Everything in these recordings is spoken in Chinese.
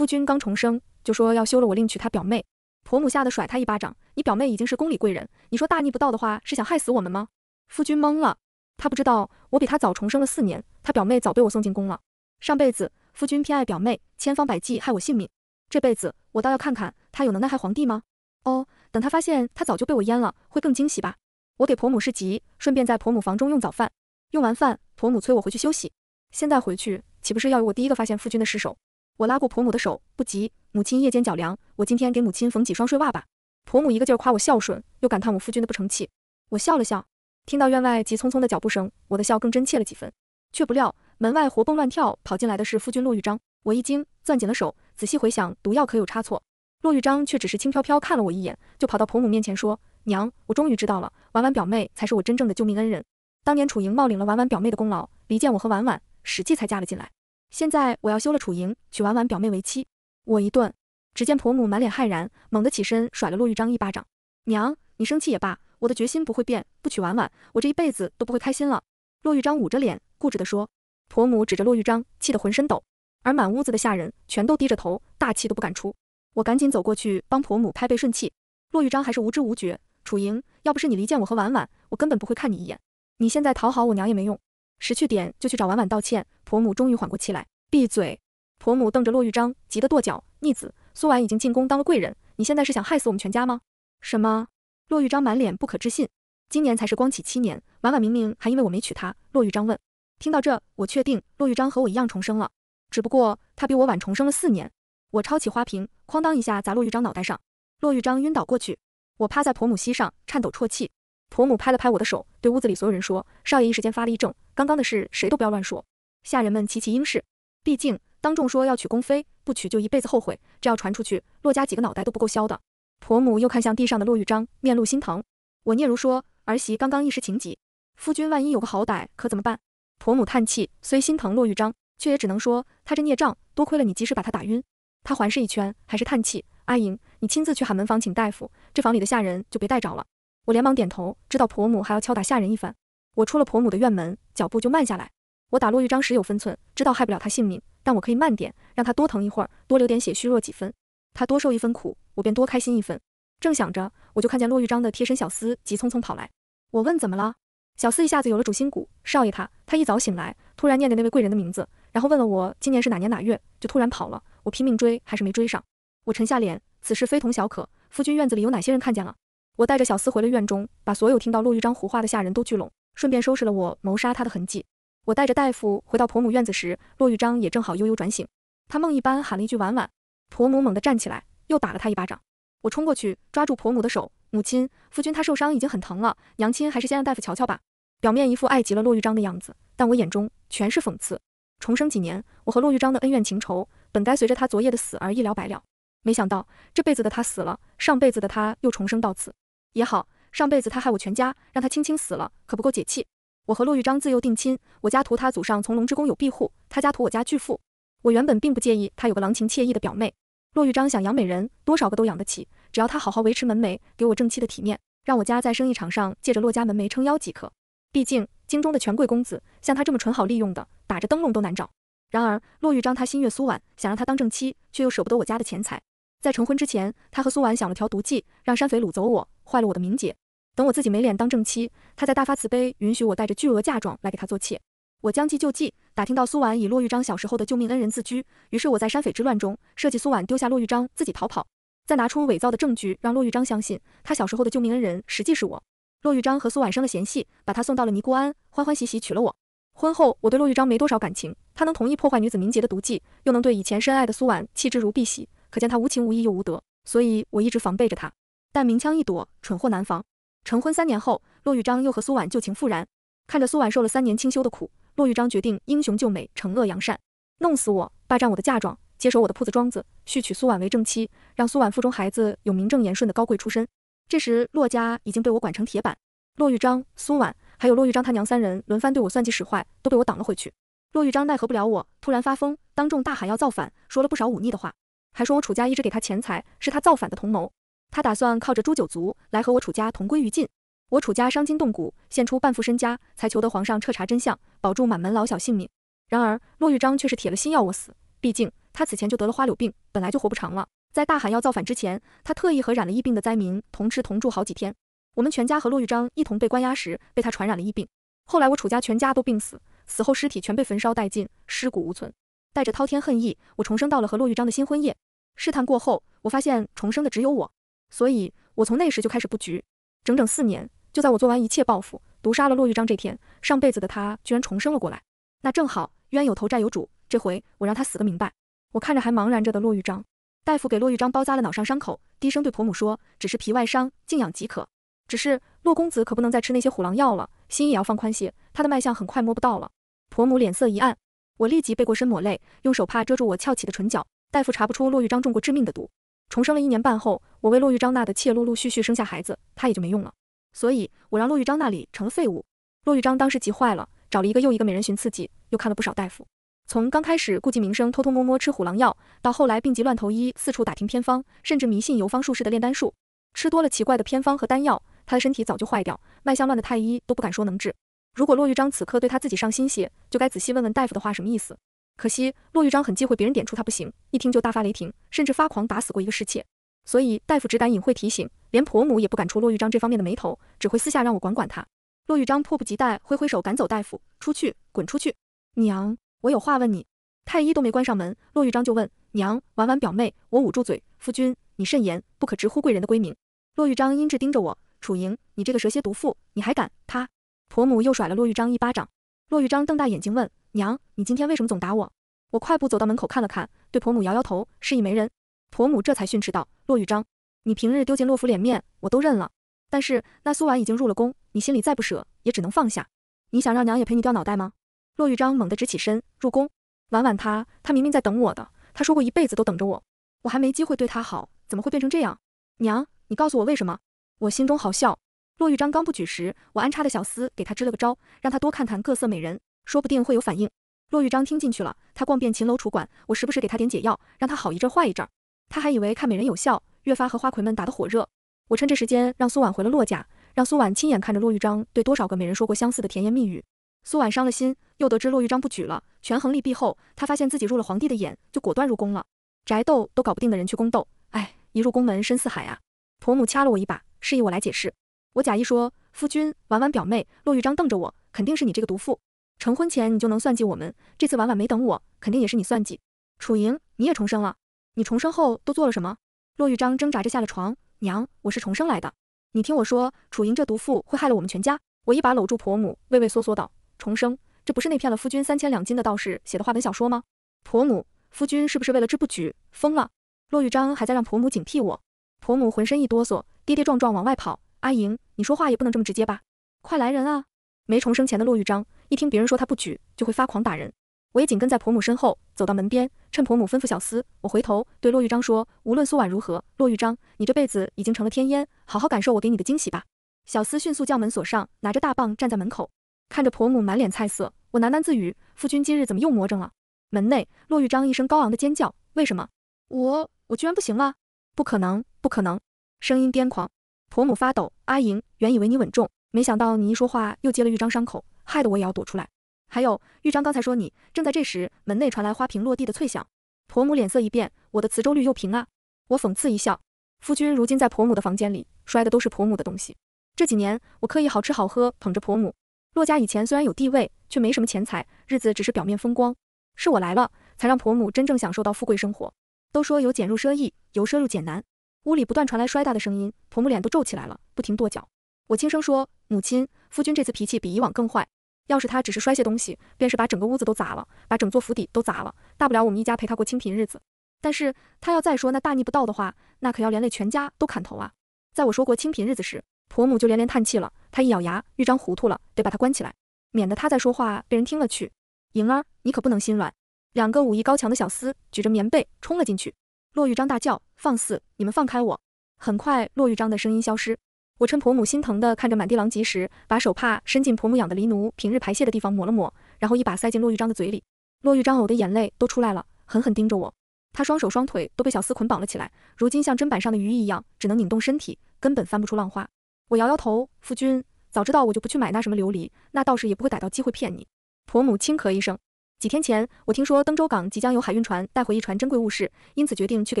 夫君刚重生就说要休了我，另娶他表妹。婆母吓得甩他一巴掌。你表妹已经是宫里贵人，你说大逆不道的话是想害死我们吗？夫君懵了，他不知道我比他早重生了四年，他表妹早被我送进宫了。上辈子夫君偏爱表妹，千方百计害我性命。这辈子我倒要看看他有能耐害皇帝吗？哦，等他发现他早就被我阉了，会更惊喜吧？我给婆母示急，顺便在婆母房中用早饭。用完饭，婆母催我回去休息。现在回去岂不是要有我第一个发现夫君的尸首？我拉过婆母的手，不急，母亲夜间脚凉，我今天给母亲缝几双睡袜吧。婆母一个劲儿夸我孝顺，又感叹我夫君的不成器。我笑了笑，听到院外急匆匆的脚步声，我的笑更真切了几分。却不料门外活蹦乱跳跑进来的是夫君骆玉章，我一惊，攥紧了手，仔细回想毒药可有差错。骆玉章却只是轻飘飘看了我一眼，就跑到婆母面前说：“娘，我终于知道了，婉婉表妹才是我真正的救命恩人。当年楚莹冒领了婉婉表妹的功劳，离间我和婉婉，史记才嫁了进来。”现在我要休了楚莹，娶婉婉表妹为妻。我一顿，只见婆母满脸骇然，猛地起身甩了骆玉章一巴掌。娘，你生气也罢，我的决心不会变，不娶婉婉，我这一辈子都不会开心了。骆玉章捂着脸，固执地说。婆母指着骆玉章，气得浑身抖，而满屋子的下人全都低着头，大气都不敢出。我赶紧走过去帮婆母拍背顺气。骆玉章还是无知无觉。楚莹，要不是你离间我和婉婉，我根本不会看你一眼。你现在讨好我娘也没用。识趣点，就去找婉婉道歉。婆母终于缓过气来，闭嘴！婆母瞪着骆玉章，急得跺脚：“逆子，苏婉已经进宫当了贵人，你现在是想害死我们全家吗？”什么？骆玉章满脸不可置信。今年才是光启七年，婉婉明明还因为我没娶她。骆玉章问。听到这，我确定骆玉章和我一样重生了，只不过他比我晚重生了四年。我抄起花瓶，哐当一下砸骆玉章脑袋上，骆玉章晕倒过去。我趴在婆母膝上，颤抖啜泣。婆母拍了拍我的手，对屋子里所有人说：“少爷一时间发了一怔。”刚刚的事，谁都不要乱说。下人们齐齐应是，毕竟当众说要娶宫妃，不娶就一辈子后悔，这要传出去，洛家几个脑袋都不够削的。婆母又看向地上的洛玉章，面露心疼。我嗫如说，儿媳刚刚一时情急，夫君万一有个好歹，可怎么办？婆母叹气，虽心疼洛玉章，却也只能说他这孽障，多亏了你及时把他打晕。他环视一圈，还是叹气。阿莹，你亲自去喊门房请大夫，这房里的下人就别带着了。我连忙点头，知道婆母还要敲打下人一番。我出了婆母的院门，脚步就慢下来。我打骆玉章时有分寸，知道害不了他性命，但我可以慢点，让他多疼一会儿，多流点血，虚弱几分，他多受一分苦，我便多开心一分。正想着，我就看见骆玉章的贴身小厮急匆匆跑来。我问怎么了，小厮一下子有了主心骨，少爷他他一早醒来，突然念着那位贵人的名字，然后问了我今年是哪年哪月，就突然跑了。我拼命追，还是没追上。我沉下脸，此事非同小可。夫君院子里有哪些人看见了？我带着小厮回了院中，把所有听到骆玉章胡话的下人都聚拢。顺便收拾了我谋杀他的痕迹。我带着大夫回到婆母院子时，骆玉章也正好悠悠转醒。他梦一般喊了一句“婉婉”，婆母猛地站起来，又打了他一巴掌。我冲过去抓住婆母的手：“母亲，夫君他受伤已经很疼了，娘亲还是先让大夫瞧瞧吧。”表面一副爱极了骆玉章的样子，但我眼中全是讽刺。重生几年，我和骆玉章的恩怨情仇本该随着他昨夜的死而一了百了，没想到这辈子的他死了，上辈子的他又重生到此，也好。上辈子他害我全家，让他青青死了，可不够解气。我和骆玉章自幼定亲，我家图他祖上从龙之宫有庇护，他家图我家巨富。我原本并不介意他有个郎情妾意的表妹。骆玉章想养美人，多少个都养得起，只要他好好维持门楣，给我正妻的体面，让我家在生意场上借着骆家门楣撑腰即可。毕竟京中的权贵公子，像他这么纯好利用的，打着灯笼都难找。然而骆玉章他心悦苏婉，想让她当正妻，却又舍不得我家的钱财。在成婚之前，他和苏婉想了条毒计，让山匪掳走我。坏了我的名节，等我自己没脸当正妻，他再大发慈悲，允许我带着巨额嫁妆来给他做妾。我将计就计，打听到苏婉以骆玉章小时候的救命恩人自居，于是我在山匪之乱中设计苏婉丢下骆玉章自己逃跑，再拿出伪造的证据让骆玉章相信他小时候的救命恩人实际是我。骆玉章和苏婉生了嫌隙，把他送到了尼姑庵，欢欢喜喜娶了我。婚后我对骆玉章没多少感情，他能同意破坏女子名节的毒计，又能对以前深爱的苏婉弃之如敝屣，可见他无情无义又无德，所以我一直防备着他。但明枪易躲，蠢货难防。成婚三年后，骆玉章又和苏婉旧情复燃。看着苏婉受了三年清修的苦，骆玉章决定英雄救美，惩恶扬善，弄死我，霸占我的嫁妆，接手我的铺子庄子，续娶苏婉为正妻，让苏婉腹中孩子有名正言顺的高贵出身。这时，骆家已经被我管成铁板。骆玉章、苏婉还有骆玉章他娘三人轮番对我算计使坏，都被我挡了回去。骆玉章奈何不了我，突然发疯，当众大喊要造反，说了不少忤逆的话，还说我楚家一直给他钱财，是他造反的同谋。他打算靠着诛九族来和我楚家同归于尽，我楚家伤筋动骨，献出半副身家才求得皇上彻查真相，保住满门老小性命。然而骆玉章却是铁了心要我死，毕竟他此前就得了花柳病，本来就活不长了。在大喊要造反之前，他特意和染了疫病的灾民同吃同住好几天。我们全家和骆玉章一同被关押时，被他传染了疫病。后来我楚家全家都病死，死后尸体全被焚烧殆尽，尸骨无存。带着滔天恨意，我重生到了和骆玉章的新婚夜。试探过后，我发现重生的只有我。所以我从那时就开始布局，整整四年。就在我做完一切报复、毒杀了骆玉章这天，上辈子的他居然重生了过来。那正好，冤有头债有主，这回我让他死个明白。我看着还茫然着的骆玉章，大夫给骆玉章包扎了脑上伤口，低声对婆母说：“只是皮外伤，静养即可。只是骆公子可不能再吃那些虎狼药了，心也要放宽些。他的脉象很快摸不到了。”婆母脸色一暗，我立即背过身抹泪，用手帕遮住我翘起的唇角。大夫查不出骆玉章中过致命的毒。重生了一年半后，我为骆玉章纳的妾陆陆续续生下孩子，他也就没用了，所以我让骆玉章那里成了废物。骆玉章当时急坏了，找了一个又一个美人寻刺激，又看了不少大夫。从刚开始顾忌名声，偷偷摸摸吃虎狼药，到后来病急乱投医，四处打听偏方，甚至迷信游方术士的炼丹术，吃多了奇怪的偏方和丹药，他的身体早就坏掉，脉象乱的太医都不敢说能治。如果骆玉章此刻对他自己上心些，就该仔细问问大夫的话什么意思。可惜，骆玉章很忌讳别人点出他不行，一听就大发雷霆，甚至发狂打死过一个侍妾。所以大夫只敢隐晦提醒，连婆母也不敢触骆玉章这方面的眉头，只会私下让我管管他。骆玉章迫不及待挥挥手赶走大夫，出去，滚出去！娘，我有话问你。太医都没关上门，骆玉章就问娘：婉婉表妹，我捂住嘴，夫君你慎言，不可直呼贵人的闺名。骆玉章阴质盯着我，楚莹，你这个蛇蝎毒妇，你还敢？他婆母又甩了骆玉章一巴掌。骆玉章瞪大眼睛问。娘，你今天为什么总打我？我快步走到门口看了看，对婆母摇摇头，示意没人。婆母这才训斥道：“骆玉章，你平日丢尽洛府脸面，我都认了。但是那苏婉已经入了宫，你心里再不舍，也只能放下。你想让娘也陪你掉脑袋吗？”骆玉章猛地直起身，入宫。婉婉她，她明明在等我的，她说过一辈子都等着我，我还没机会对她好，怎么会变成这样？娘，你告诉我为什么？我心中好笑。骆玉章刚不举时，我安插的小厮给他支了个招，让他多看看各色美人。说不定会有反应。骆玉章听进去了，他逛遍秦楼楚馆，我时不时给他点解药，让他好一阵坏一阵。他还以为看美人有效，越发和花魁们打得火热。我趁这时间让苏婉回了骆家，让苏婉亲眼看着骆玉章对多少个美人说过相似的甜言蜜语。苏婉伤了心，又得知骆玉章不举了，权衡利弊后，她发现自己入了皇帝的眼，就果断入宫了。宅斗都搞不定的人去宫斗，哎，一入宫门深似海啊！婆母掐了我一把，示意我来解释。我假意说：“夫君，婉婉表妹。”骆玉章瞪着我，肯定是你这个毒妇。成婚前你就能算计我们，这次婉婉没等我，肯定也是你算计。楚莹，你也重生了，你重生后都做了什么？骆玉章挣扎着下了床，娘，我是重生来的。你听我说，楚莹这毒妇会害了我们全家。我一把搂住婆母，畏畏缩缩道：重生，这不是那骗了夫君三千两金的道士写的话本小说吗？婆母，夫君是不是为了治不举疯了？骆玉章还在让婆母警惕我。婆母浑身一哆嗦，跌跌撞撞往外跑。阿莹，你说话也不能这么直接吧？快来人啊！没重生前的骆玉章。一听别人说他不举，就会发狂打人。我也紧跟在婆母身后，走到门边，趁婆母吩咐小厮，我回头对骆玉章说：“无论苏婉如何，骆玉章，你这辈子已经成了天烟，好好感受我给你的惊喜吧。”小厮迅速将门锁上，拿着大棒站在门口，看着婆母满脸菜色，我喃喃自语：“夫君今日怎么又魔怔了？”门内，骆玉章一声高昂的尖叫：“为什么？我我居然不行了！不可能，不可能！”声音癫狂，婆母发抖。阿莹，原以为你稳重，没想到你一说话又揭了玉章伤口。害得我也要躲出来。还有，豫章刚才说你正在这时，门内传来花瓶落地的脆响。婆母脸色一变，我的磁州绿又平啊！我讽刺一笑，夫君如今在婆母的房间里摔的都是婆母的东西。这几年我刻意好吃好喝，捧着婆母。洛家以前虽然有地位，却没什么钱财，日子只是表面风光。是我来了，才让婆母真正享受到富贵生活。都说由俭入奢易，由奢入俭难。屋里不断传来摔打的声音，婆母脸都皱起来了，不停跺脚。我轻声说，母亲，夫君这次脾气比以往更坏。要是他只是摔些东西，便是把整个屋子都砸了，把整座府邸都砸了，大不了我们一家陪他过清贫日子。但是他要再说那大逆不道的话，那可要连累全家都砍头啊！在我说过清贫日子时，婆母就连连叹气了。她一咬牙，玉章糊涂了，得把他关起来，免得他再说话被人听了去。莹儿，你可不能心软。两个武艺高强的小厮举着棉被冲了进去。骆玉章大叫：“放肆！你们放开我！”很快，骆玉章的声音消失。我趁婆母心疼地看着满地狼藉时，把手帕伸进婆母养的狸奴平日排泄的地方抹了抹，然后一把塞进骆玉章的嘴里。骆玉章呕的眼泪都出来了，狠狠盯着我。他双手双腿都被小厮捆绑了起来，如今像砧板上的鱼一样，只能拧动身体，根本翻不出浪花。我摇摇头，夫君，早知道我就不去买那什么琉璃，那道士也不会逮到机会骗你。婆母轻咳一声，几天前我听说登州港即将有海运船带回一船珍贵物事，因此决定去给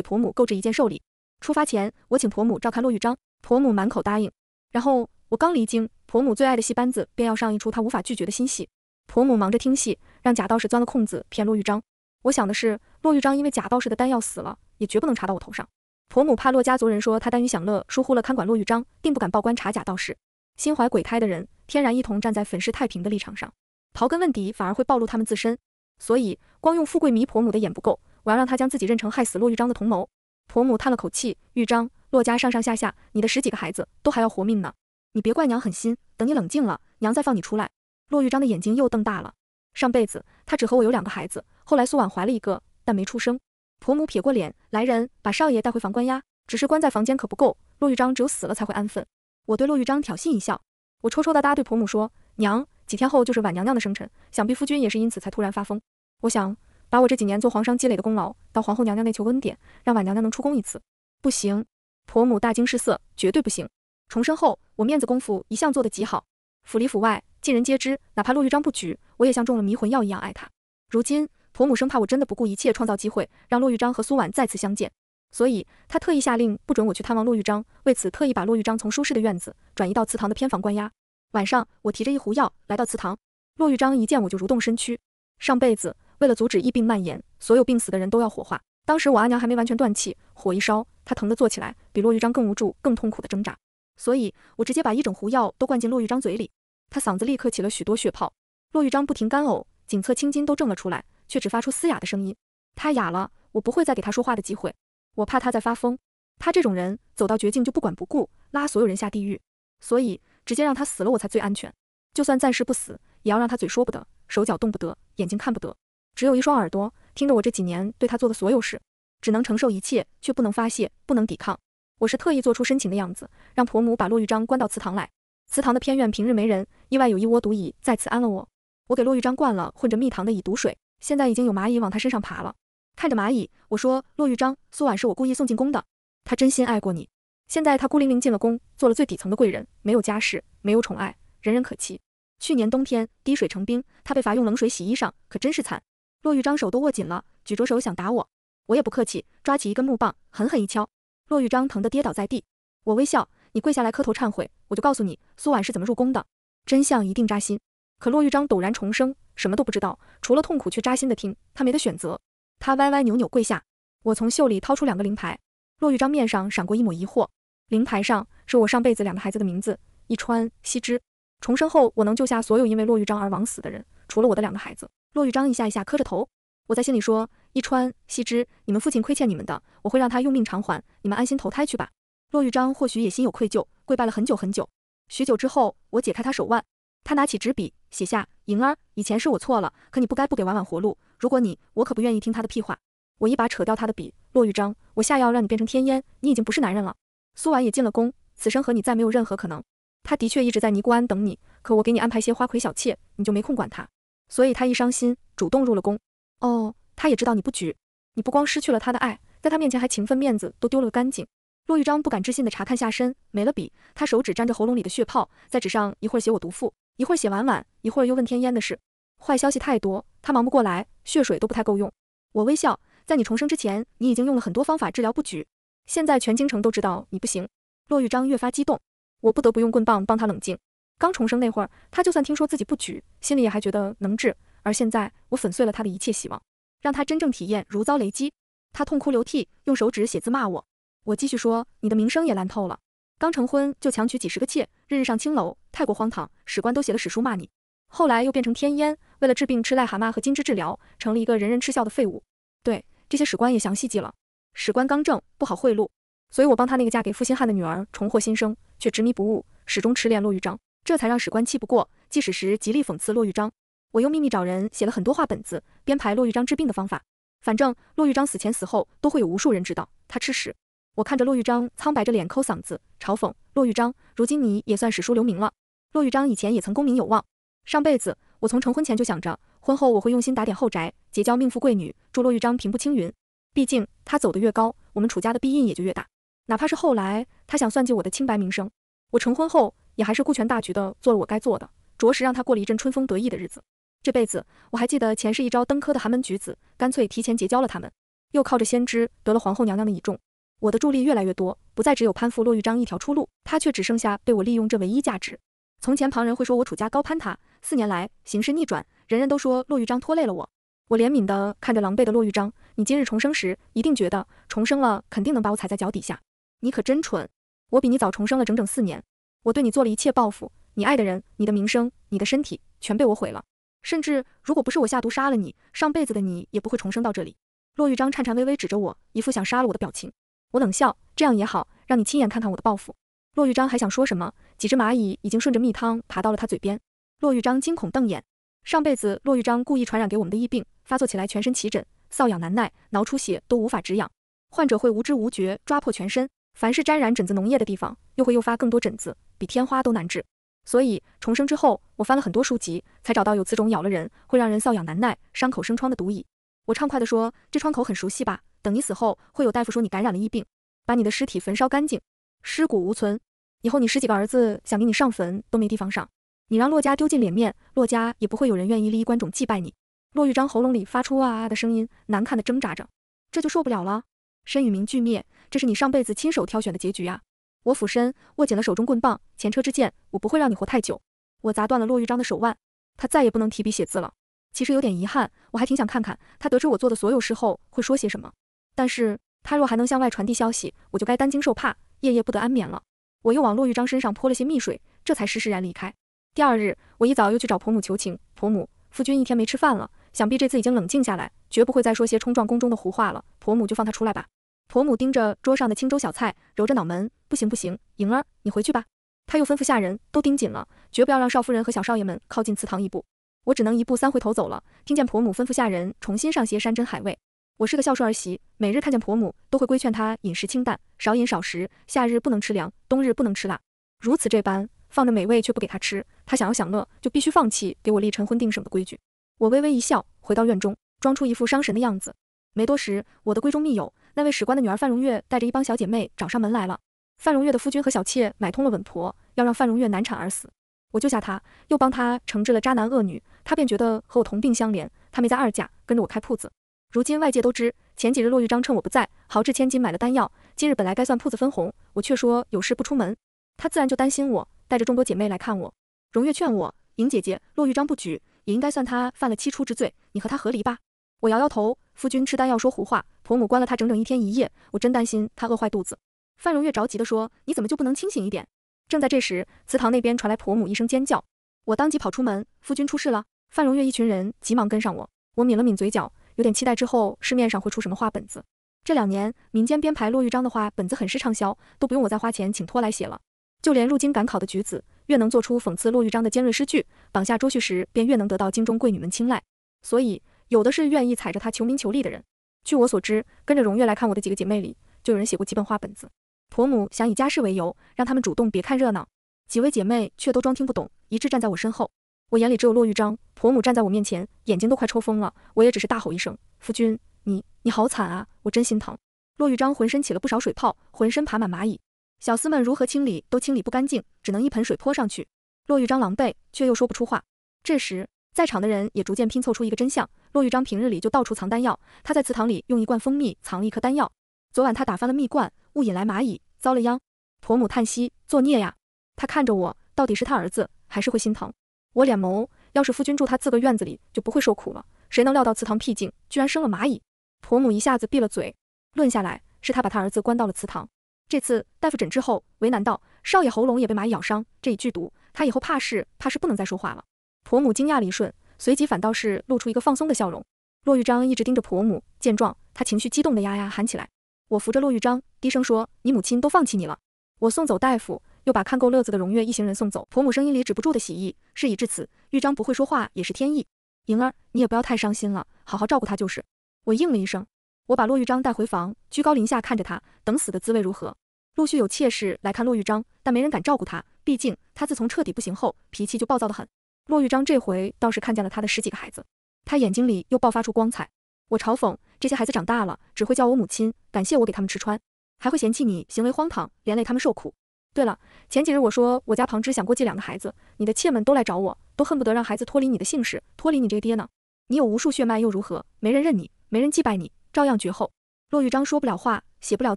婆母购置一件寿礼。出发前，我请婆母照看骆玉章。婆母满口答应，然后我刚离京，婆母最爱的戏班子便要上一出她无法拒绝的新戏。婆母忙着听戏，让假道士钻了空子骗骆玉章。我想的是，骆玉章因为假道士的丹药死了，也绝不能查到我头上。婆母怕骆家族人说他耽于享乐，疏忽了看管骆玉章，并不敢报官查假道士。心怀鬼胎的人，天然一同站在粉饰太平的立场上，刨根问底反而会暴露他们自身。所以光用富贵迷婆母的眼不够，我要让他将自己认成害死骆玉章的同谋。婆母叹了口气：“玉章，洛家上上下下，你的十几个孩子都还要活命呢，你别怪娘狠心。等你冷静了，娘再放你出来。”洛玉章的眼睛又瞪大了。上辈子他只和我有两个孩子，后来苏婉怀了一个，但没出生。婆母撇过脸，来人，把少爷带回房关押。只是关在房间可不够，洛玉章只有死了才会安分。我对洛玉章挑衅一笑，我抽抽搭搭对婆母说：“娘，几天后就是婉娘娘的生辰，想必夫君也是因此才突然发疯。我想。”把我这几年做皇商积累的功劳到皇后娘娘那求恩典，让婉娘娘能出宫一次，不行！婆母大惊失色，绝对不行！重生后我面子功夫一向做得极好，府里府外尽人皆知，哪怕骆玉章不举，我也像中了迷魂药一样爱他。如今婆母生怕我真的不顾一切创造机会，让骆玉章和苏婉再次相见，所以她特意下令不准我去探望骆玉章，为此特意把骆玉章从舒适的院子转移到祠堂的偏房关押。晚上我提着一壶药来到祠堂，骆玉章一见我就蠕动身躯，上辈子。为了阻止疫病蔓延，所有病死的人都要火化。当时我阿娘还没完全断气，火一烧，她疼得坐起来，比骆玉章更无助、更痛苦地挣扎。所以，我直接把一整壶药都灌进骆玉章嘴里，他嗓子立刻起了许多血泡。骆玉章不停干呕，颈侧青筋都挣了出来，却只发出嘶哑的声音。他哑了，我不会再给他说话的机会。我怕他在发疯，他这种人走到绝境就不管不顾，拉所有人下地狱。所以，直接让他死了，我才最安全。就算暂时不死，也要让他嘴说不得，手脚动不得，眼睛看不得。只有一双耳朵听着我这几年对他做的所有事，只能承受一切，却不能发泄，不能抵抗。我是特意做出深情的样子，让婆母把骆玉章关到祠堂来。祠堂的偏院平日没人，意外有一窝毒蚁在此安了我。我给骆玉章灌了混着蜜糖的蚁毒水，现在已经有蚂蚁往他身上爬了。看着蚂蚁，我说：“骆玉章，苏婉是我故意送进宫的。他真心爱过你，现在他孤零零进了宫，做了最底层的贵人，没有家世，没有宠爱，人人可欺。去年冬天滴水成冰，他被罚用冷水洗衣裳，可真是惨。”骆玉章手都握紧了，举着手想打我，我也不客气，抓起一根木棒，狠狠一敲。骆玉章疼得跌倒在地。我微笑，你跪下来磕头忏悔，我就告诉你苏婉是怎么入宫的，真相一定扎心。可骆玉章陡然重生，什么都不知道，除了痛苦却扎心的听，他没得选择。他歪歪扭扭跪下，我从袖里掏出两个灵牌。骆玉章面上闪过一抹疑惑，灵牌上是我上辈子两个孩子的名字，一川、西之。重生后，我能救下所有因为骆玉章而枉死的人，除了我的两个孩子。骆玉章一下一下磕着头，我在心里说：“一川、羲之，你们父亲亏欠你们的，我会让他用命偿还。你们安心投胎去吧。”骆玉章或许也心有愧疚，跪拜了很久很久。许久之后，我解开他手腕，他拿起纸笔写下：“莹儿，以前是我错了，可你不该不给婉婉活路。如果你……我可不愿意听他的屁话。”我一把扯掉他的笔。骆玉章，我下药让你变成天烟，你已经不是男人了。苏婉也进了宫，此生和你再没有任何可能。他的确一直在尼姑庵等你，可我给你安排些花魁小妾，你就没空管他。所以他一伤心，主动入了宫。哦，他也知道你不举，你不光失去了他的爱，在他面前还情分面子都丢了个干净。骆玉章不敢置信的查看下身，没了笔，他手指沾着喉咙里的血泡，在纸上一会儿写我毒妇，一会儿写婉婉，一会儿又问天烟的事。坏消息太多，他忙不过来，血水都不太够用。我微笑，在你重生之前，你已经用了很多方法治疗不举，现在全京城都知道你不行。骆玉章越发激动，我不得不用棍棒帮他冷静。刚重生那会儿，他就算听说自己不举，心里也还觉得能治。而现在，我粉碎了他的一切希望，让他真正体验如遭雷击。他痛哭流涕，用手指写字骂我。我继续说，你的名声也烂透了，刚成婚就强娶几十个妾，日日上青楼，太过荒唐，史官都写了史书骂你。后来又变成天烟，为了治病吃癞蛤蟆和金枝治疗，成了一个人人嗤笑的废物。对，这些史官也详细记了。史官刚正，不好贿赂，所以我帮他那个嫁给负心汉的女儿重获新生，却执迷不悟，始终痴恋骆玉章。这才让史官气不过，即使时极力讽刺骆玉章。我又秘密找人写了很多话本子，编排骆玉章治病的方法。反正骆玉章死前死后都会有无数人知道他吃屎。我看着骆玉章苍白着脸抠嗓子，嘲讽骆玉章：“如今你也算史书留名了。”骆玉章以前也曾功名有望。上辈子我从成婚前就想着，婚后我会用心打点后宅，结交命富贵女，助骆玉章平步青云。毕竟他走得越高，我们楚家的庇荫也就越大。哪怕是后来他想算计我的清白名声，我成婚后。也还是顾全大局的做了我该做的，着实让他过了一阵春风得意的日子。这辈子我还记得前世一朝登科的寒门举子，干脆提前结交了他们，又靠着先知得了皇后娘娘的倚重，我的助力越来越多，不再只有攀附骆玉章一条出路。他却只剩下被我利用这唯一价值。从前旁人会说我楚家高攀他，四年来形势逆转，人人都说骆玉章拖累了我。我怜悯的看着狼狈的骆玉章，你今日重生时一定觉得重生了肯定能把我踩在脚底下，你可真蠢，我比你早重生了整整四年。我对你做了一切报复，你爱的人、你的名声、你的身体，全被我毁了。甚至，如果不是我下毒杀了你，上辈子的你也不会重生到这里。骆玉章颤颤巍巍指着我，一副想杀了我的表情。我冷笑，这样也好，让你亲眼看看我的报复。骆玉章还想说什么，几只蚂蚁已经顺着蜜汤爬到了他嘴边。骆玉章惊恐瞪眼。上辈子骆玉章故意传染给我们的疫病，发作起来全身起疹，瘙痒难耐，挠出血都无法止痒，患者会无知无觉抓破全身。凡是沾染疹子脓液的地方，又会诱发更多疹子，比天花都难治。所以重生之后，我翻了很多书籍，才找到有此种咬了人，会让人瘙痒难耐，伤口生疮的毒蚁。我畅快地说：“这窗口很熟悉吧？等你死后，会有大夫说你感染了疫病，把你的尸体焚烧干净，尸骨无存。以后你十几个儿子想给你上坟，都没地方上。你让洛家丢尽脸面，洛家也不会有人愿意立棺冢祭拜你。”骆玉章喉咙里发出啊啊的声音，难看的挣扎着，这就受不了了，身与名俱灭。这是你上辈子亲手挑选的结局呀！我俯身握紧了手中棍棒，前车之鉴，我不会让你活太久。我砸断了骆玉章的手腕，他再也不能提笔写字了。其实有点遗憾，我还挺想看看他得知我做的所有事后会说些什么。但是他若还能向外传递消息，我就该担惊受怕，夜夜不得安眠了。我又往骆玉章身上泼了些蜜水，这才施施然离开。第二日，我一早又去找婆母求情。婆母，夫君一天没吃饭了，想必这次已经冷静下来，绝不会再说些冲撞宫中的胡话了。婆母就放他出来吧。婆母盯着桌上的青粥小菜，揉着脑门，不行不行，莹儿，你回去吧。他又吩咐下人都盯紧了，绝不要让少夫人和小少爷们靠近祠堂一步。我只能一步三回头走了。听见婆母吩咐下人重新上些山珍海味，我是个孝顺儿媳，每日看见婆母都会规劝她饮食清淡，少饮少食。夏日不能吃凉，冬日不能吃辣。如此这般放着美味却不给她吃，她想要享乐就必须放弃给我立晨昏定省的规矩。我微微一笑，回到院中，装出一副伤神的样子。没多时，我的闺中密友。那位史官的女儿范荣月带着一帮小姐妹找上门来了。范荣月的夫君和小妾买通了稳婆，要让范荣月难产而死。我救下她，又帮她惩治了渣男恶女，她便觉得和我同病相怜。她没在二嫁，跟着我开铺子。如今外界都知，前几日骆玉章趁我不在，豪掷千金买了丹药。今日本来该算铺子分红，我却说有事不出门，他自然就担心我，带着众多姐妹来看我。荣月劝我：“莹姐姐，骆玉章不举，也应该算他犯了七出之罪，你和他和离吧。”我摇摇头：“夫君吃丹药说胡话。”婆母关了他整整一天一夜，我真担心他饿坏肚子。范荣月着急地说：“你怎么就不能清醒一点？”正在这时，祠堂那边传来婆母一声尖叫，我当即跑出门。夫君出事了！范荣月一群人急忙跟上我。我抿了抿嘴角，有点期待之后市面上会出什么话本子。这两年，民间编排骆玉章的话本子很是畅销，都不用我再花钱请托来写了。就连入京赶考的举子，越能做出讽刺骆玉章的尖锐诗句，榜下朱旭时便越能得到京中贵女们青睐。所以，有的是愿意踩着他求名求利的人。据我所知，跟着荣月来看我的几个姐妹里，就有人写过几本话本子。婆母想以家事为由，让他们主动别看热闹。几位姐妹却都装听不懂，一致站在我身后。我眼里只有骆玉章，婆母站在我面前，眼睛都快抽风了。我也只是大吼一声：“夫君，你你好惨啊！我真心疼。”骆玉章浑身起了不少水泡，浑身爬满蚂蚁，小厮们如何清理都清理不干净，只能一盆水泼上去。骆玉章狼狈，却又说不出话。这时，在场的人也逐渐拼凑出一个真相。骆玉章平日里就到处藏丹药，他在祠堂里用一罐蜂蜜藏了一颗丹药。昨晚他打翻了蜜罐，误引来蚂蚁，遭了殃。婆母叹息：“作孽呀！”他看着我，到底是他儿子，还是会心疼。我脸眸，要是夫君住他自个院子里，就不会受苦了。谁能料到祠堂僻静，居然生了蚂蚁？婆母一下子闭了嘴，论下来是他把他儿子关到了祠堂。这次大夫诊治后，为难道少爷喉咙也被蚂蚁咬伤，这一剧毒，他以后怕是怕是不能再说话了。婆母惊讶了一瞬。随即反倒是露出一个放松的笑容。骆玉章一直盯着婆母，见状，他情绪激动的呀呀喊起来。我扶着骆玉章，低声说：“你母亲都放弃你了。”我送走大夫，又把看够乐子的荣月一行人送走。婆母声音里止不住的喜意。事已至此，玉章不会说话也是天意。莹儿，你也不要太伤心了，好好照顾他就是。我应了一声。我把骆玉章带回房，居高临下看着他，等死的滋味如何？陆续有妾室来看骆玉章，但没人敢照顾他，毕竟他自从彻底不行后，脾气就暴躁的很。骆玉章这回倒是看见了他的十几个孩子，他眼睛里又爆发出光彩。我嘲讽这些孩子长大了只会叫我母亲，感谢我给他们吃穿，还会嫌弃你行为荒唐，连累他们受苦。对了，前几日我说我家旁支想过继两个孩子，你的妾们都来找我，都恨不得让孩子脱离你的姓氏，脱离你这个爹呢。你有无数血脉又如何？没人认你，没人祭拜你，照样绝后。骆玉章说不了话，写不了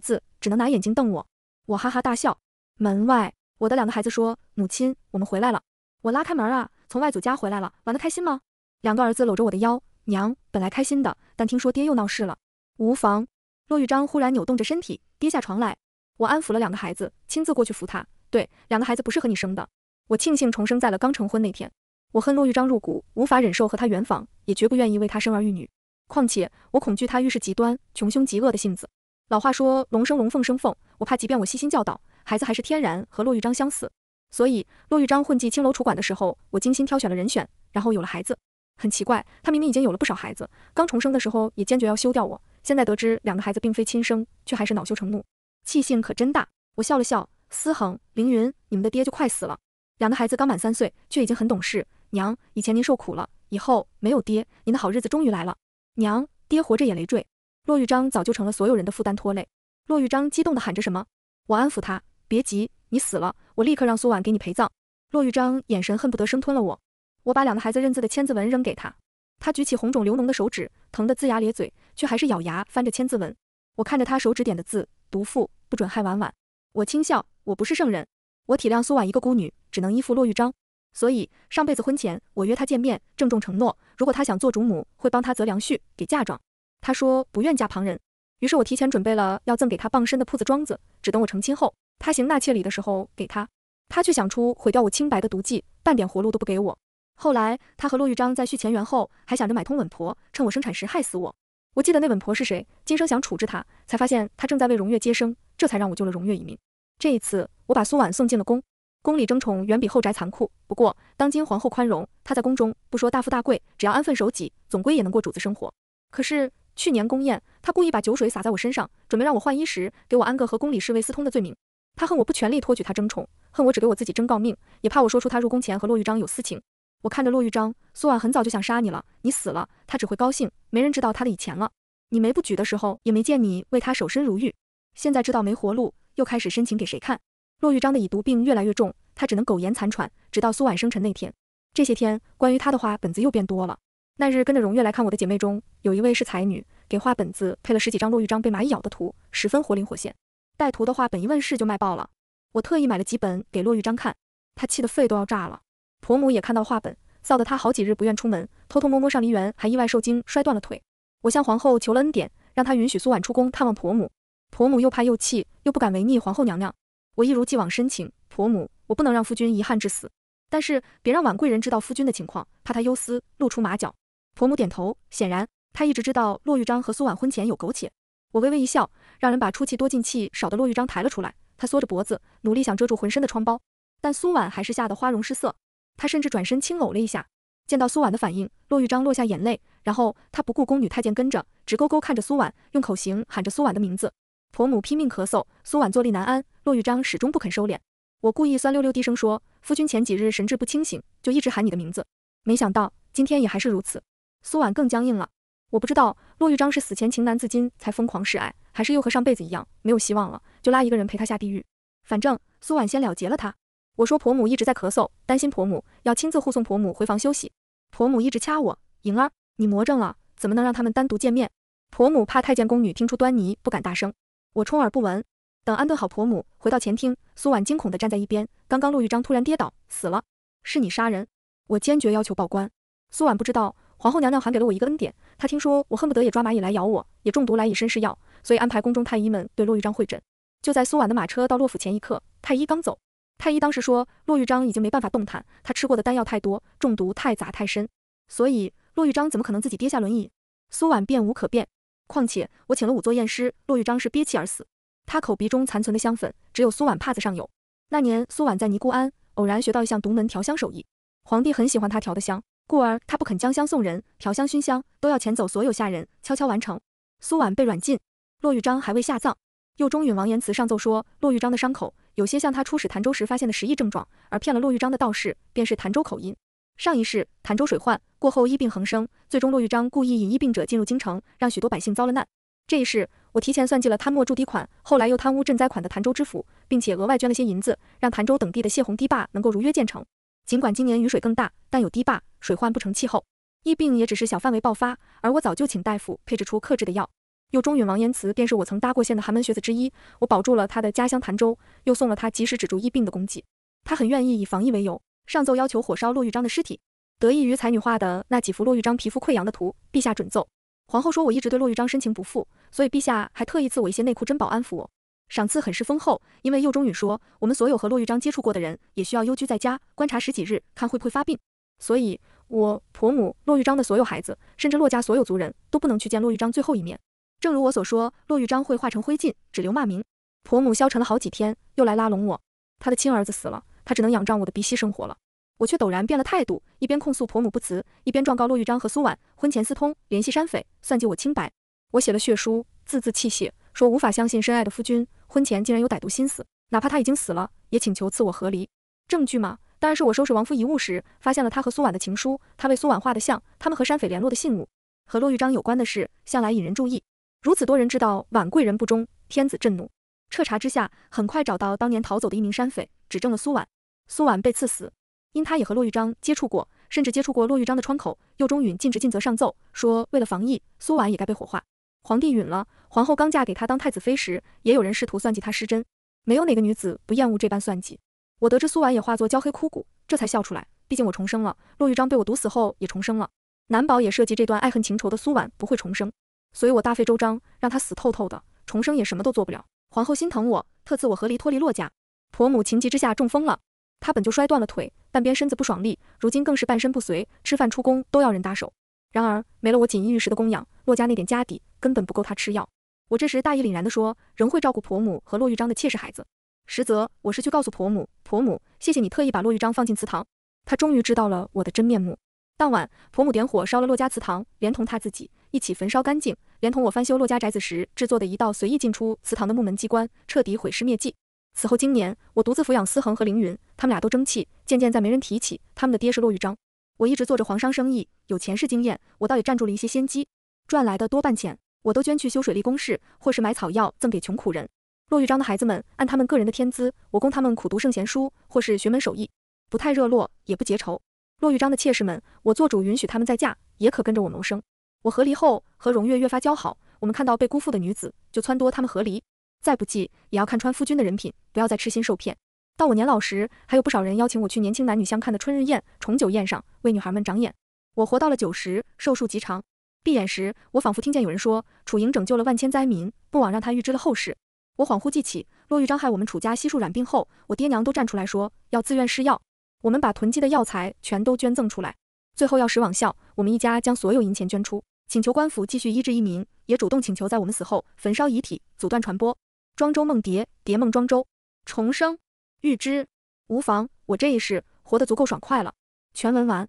字，只能拿眼睛瞪我。我哈哈大笑。门外，我的两个孩子说：“母亲，我们回来了。”我拉开门啊。从外祖家回来了，玩得开心吗？两个儿子搂着我的腰，娘本来开心的，但听说爹又闹事了。无妨。骆玉章忽然扭动着身体，跌下床来。我安抚了两个孩子，亲自过去扶他。对，两个孩子不是和你生的。我庆幸重生在了刚成婚那天。我恨骆玉章入骨，无法忍受和他圆房，也绝不愿意为他生儿育女。况且我恐惧他遇事极端、穷凶极恶的性子。老话说龙生龙，凤生凤，我怕即便我悉心教导，孩子还是天然和骆玉章相似。所以，骆玉章混迹青楼楚馆的时候，我精心挑选了人选，然后有了孩子。很奇怪，他明明已经有了不少孩子，刚重生的时候也坚决要休掉我。现在得知两个孩子并非亲生，却还是恼羞成怒，气性可真大。我笑了笑，思恒、凌云，你们的爹就快死了。两个孩子刚满三岁，却已经很懂事。娘，以前您受苦了，以后没有爹，您的好日子终于来了。娘，爹活着也累赘。骆玉章早就成了所有人的负担拖累。骆玉章激动地喊着什么，我安抚他。别急，你死了，我立刻让苏婉给你陪葬。骆玉章眼神恨不得生吞了我。我把两个孩子认字的千字文扔给他，他举起红肿流脓的手指，疼得龇牙咧嘴，却还是咬牙翻着千字文。我看着他手指点的字，毒妇，不准害婉婉。我轻笑，我不是圣人，我体谅苏婉一个孤女，只能依附骆玉章。所以上辈子婚前，我约他见面，郑重承诺，如果他想做主母，会帮他择良婿，给嫁妆。他说不愿嫁旁人，于是我提前准备了要赠给他傍身的铺子庄子，只等我成亲后。他行纳妾礼的时候给他，他却想出毁掉我清白的毒计，半点活路都不给我。后来他和骆玉章在续前缘后，还想着买通稳婆，趁我生产时害死我。我记得那稳婆是谁，今生想处置他，才发现他正在为荣月接生，这才让我救了荣月一命。这一次我把苏婉送进了宫，宫里争宠远比后宅残酷。不过当今皇后宽容，她在宫中不说大富大贵，只要安分守己，总归也能过主子生活。可是去年宫宴，她故意把酒水洒在我身上，准备让我换衣时给我安个和宫里侍卫私通的罪名。他恨我不全力托举他争宠，恨我只给我自己争告命，也怕我说出他入宫前和骆玉章有私情。我看着骆玉章，苏婉很早就想杀你了，你死了，他只会高兴，没人知道他的以前了。你没不举的时候，也没见你为他守身如玉，现在知道没活路，又开始深情给谁看？骆玉章的已毒病越来越重，他只能苟延残喘，直到苏婉生辰那天。这些天，关于他的话本子又变多了。那日跟着荣月来看我的姐妹中，有一位是才女，给画本子配了十几张骆玉章被蚂蚁咬的图，十分活灵活现。《带图的画本一问世就卖爆了，我特意买了几本给骆玉章看，他气得肺都要炸了。婆母也看到画本，臊得他好几日不愿出门，偷偷摸摸上梨园，还意外受惊摔断了腿。我向皇后求了恩典，让她允许苏婉出宫探望婆母。婆母又怕又气，又不敢违逆皇后娘娘。我一如既往深情，婆母，我不能让夫君遗憾至死。但是别让婉贵人知道夫君的情况，怕她忧思露出马脚。婆母点头，显然她一直知道骆玉章和苏婉婚前有苟且。我微微一笑，让人把出气多进气少的骆玉章抬了出来。他缩着脖子，努力想遮住浑身的疮包，但苏婉还是吓得花容失色。他甚至转身轻搂了一下。见到苏婉的反应，骆玉章落下眼泪，然后他不顾宫女太监跟着，直勾勾看着苏婉，用口型喊着苏婉的名字。婆母拼命咳嗽，苏婉坐立难安，骆玉章始终不肯收敛。我故意酸溜溜低声说：“夫君前几日神志不清醒，就一直喊你的名字，没想到今天也还是如此。”苏婉更僵硬了。我不知道骆玉章是死前情难自禁才疯狂示爱，还是又和上辈子一样没有希望了，就拉一个人陪他下地狱。反正苏婉先了结了他。我说婆母一直在咳嗽，担心婆母，要亲自护送婆母回房休息。婆母一直掐我，莹儿，你魔怔了，怎么能让他们单独见面？婆母怕太监宫女听出端倪，不敢大声。我充耳不闻。等安顿好婆母，回到前厅，苏婉惊恐地站在一边。刚刚骆玉章突然跌倒死了，是你杀人！我坚决要求报官。苏婉不知道。皇后娘娘还给了我一个恩典，她听说我恨不得也抓蚂蚁来咬，我也中毒来以身试药，所以安排宫中太医们对骆玉章会诊。就在苏婉的马车到洛府前一刻，太医刚走。太医当时说，骆玉章已经没办法动弹，他吃过的丹药太多，中毒太杂太深，所以骆玉章怎么可能自己跌下轮椅？苏婉便无可辩。况且我请了五座验尸，骆玉章是憋气而死，他口鼻中残存的香粉只有苏婉帕子上有。那年苏婉在尼姑庵偶然学到一项独门调香手艺，皇帝很喜欢她调的香。故而他不肯将香送人，调香熏香都要遣走所有下人，悄悄完成。苏婉被软禁，骆玉章还未下葬，右中允王延慈上奏说，骆玉章的伤口有些像他出使潭州时发现的时疫症状，而骗了骆玉章的道士便是潭州口音。上一世潭州水患过后疫病横生，最终骆玉章故意引疫病者进入京城，让许多百姓遭了难。这一世我提前算计了贪墨铸堤款，后来又贪污赈灾款的潭州知府，并且额外捐了些银子，让潭州等地的泄洪堤坝能够如约建成。尽管今年雨水更大，但有堤坝，水患不成气候。疫病也只是小范围爆发，而我早就请大夫配置出克制的药。又中允王延慈便是我曾搭过线的寒门学子之一，我保住了他的家乡潭州，又送了他及时止住疫病的功绩。他很愿意以防疫为由上奏，要求火烧骆玉章的尸体。得益于才女画的那几幅骆玉章皮肤溃疡的图，陛下准奏。皇后说我一直对骆玉章深情不复，所以陛下还特意赐我一些内库珍宝安抚我。赏赐很是丰厚，因为右中宇说，我们所有和骆玉章接触过的人也需要幽居在家观察十几日，看会不会发病。所以，我婆母、骆玉章的所有孩子，甚至骆家所有族人都不能去见骆玉章最后一面。正如我所说，骆玉章会化成灰烬，只留骂名。婆母消沉了好几天，又来拉拢我。他的亲儿子死了，他只能仰仗我的鼻息生活了。我却陡然变了态度，一边控诉婆母不慈，一边状告骆玉章和苏婉婚前私通，联系山匪，算计我清白。我写了血书，字字泣血。说无法相信深爱的夫君，婚前竟然有歹毒心思，哪怕他已经死了，也请求赐我和离。证据吗？当然是我收拾亡夫遗物时，发现了他和苏婉的情书，他为苏婉画的像，他们和山匪联络的信物。和骆玉章有关的事，向来引人注意。如此多人知道婉贵人不忠，天子震怒，彻查之下，很快找到当年逃走的一名山匪，指证了苏婉。苏婉被刺死，因他也和骆玉章接触过，甚至接触过骆玉章的窗口。右中允尽职尽责上奏，说为了防疫，苏婉也该被火化。皇帝允了，皇后刚嫁给他当太子妃时，也有人试图算计他失贞。没有哪个女子不厌恶这般算计。我得知苏婉也化作焦黑枯骨，这才笑出来。毕竟我重生了，骆玉章被我毒死后也重生了，难保也涉及这段爱恨情仇的苏婉不会重生。所以我大费周章让他死透透的，重生也什么都做不了。皇后心疼我，特赐我和离脱离骆家。婆母情急之下中风了，她本就摔断了腿，半边身子不爽利，如今更是半身不遂，吃饭出宫都要人搭手。然而没了我锦衣玉食的供养，骆家那点家底根本不够他吃药。我这时大义凛然地说，仍会照顾婆母和骆玉章的妾室孩子。实则我是去告诉婆母，婆母，谢谢你特意把骆玉章放进祠堂。他终于知道了我的真面目。当晚，婆母点火烧了骆家祠堂，连同他自己一起焚烧干净，连同我翻修骆家宅子时制作的一道随意进出祠堂的木门机关，彻底毁尸灭迹。此后经年，我独自抚养思恒和凌云，他们俩都争气，渐渐在没人提起他们的爹是骆玉章。我一直做着黄商生意，有钱是经验，我倒也占住了一些先机，赚来的多半钱我都捐去修水利工事，或是买草药赠给穷苦人。骆玉章的孩子们，按他们个人的天资，我供他们苦读圣贤书，或是学门手艺，不太热络也不结仇。骆玉章的妾室们，我做主允许他们再嫁，也可跟着我谋生。我和离后和荣月越发交好，我们看到被辜负的女子，就撺掇他们和离。再不济，也要看穿夫君的人品，不要再痴心受骗。到我年老时，还有不少人邀请我去年轻男女相看的春日宴、重九宴上为女孩们长眼。我活到了九十，寿数极长。闭眼时，我仿佛听见有人说：“楚莹拯救了万千灾民，不枉让他预知了后事。”我恍惚记起，骆玉章害我们楚家悉数染病后，我爹娘都站出来说要自愿试药，我们把囤积的药材全都捐赠出来。最后要施往效。我们一家将所有银钱捐出，请求官府继续医治一民，也主动请求在我们死后焚烧遗体，阻断传播。庄周梦蝶，蝶梦庄周，重生。玉知无妨，我这一世活得足够爽快了。全文完。